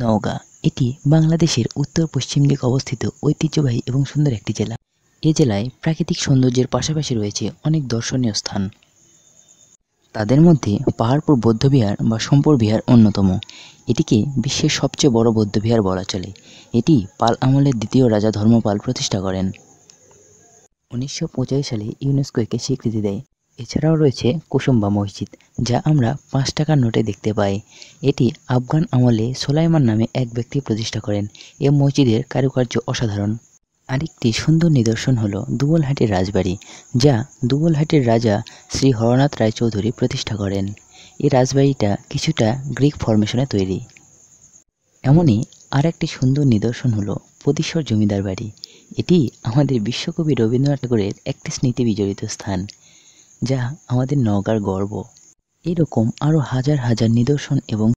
নওগাঁ এটি বাংলাদেশের উত্তর পশ্চিম দিকে অবস্থিত ঐতিহ্যবাহী এবং সুন্দর একটি জেলা এ জেলায় প্রাকৃতিক সৌন্দর্যের পাশাপাশি রয়েছে অনেক দর্শনীয় স্থান তাদের মধ্যে পাহাড়পুর বৌদ্ধবিহার বা সম্পর বিহার অন্যতম এটিকে বিশ্বের সবচেয়ে বড় বৌদ্ধবিহার বলা চলে এটি পাল আমলের দ্বিতীয় রাজা ধর্মপাল প্রতিষ্ঠা করেন উনিশশো সালে ইউনেস্কো একে স্বীকৃতি দেয় এছাড়াও রয়েছে কুসুম্বা মসজিদ যা আমরা পাঁচ টাকার নোটে দেখতে পাই এটি আফগান আমলে সোলাইমান নামে এক ব্যক্তি প্রতিষ্ঠা করেন এ মসজিদের কারুকার্য অসাধারণ আরেকটি সুন্দর নিদর্শন হলো দুবলহাটের রাজবাড়ি যা দুবলহাটের রাজা শ্রী হরনাথ রায়চৌধুরী প্রতিষ্ঠা করেন এই রাজবাড়িটা কিছুটা গ্রিক ফরমেশনে তৈরি এমনই আরেকটি সুন্দর নিদর্শন হলো প্রতিশ্বর জমিদার বাড়ি এটি আমাদের বিশ্বকবি রবীন্দ্রনাথ ঠাকুরের একটি স্মৃতি বিজড়িত স্থান যা আমাদের নওগাঁর গর্ব এরকম আরও হাজার হাজার নিদর্শন এবং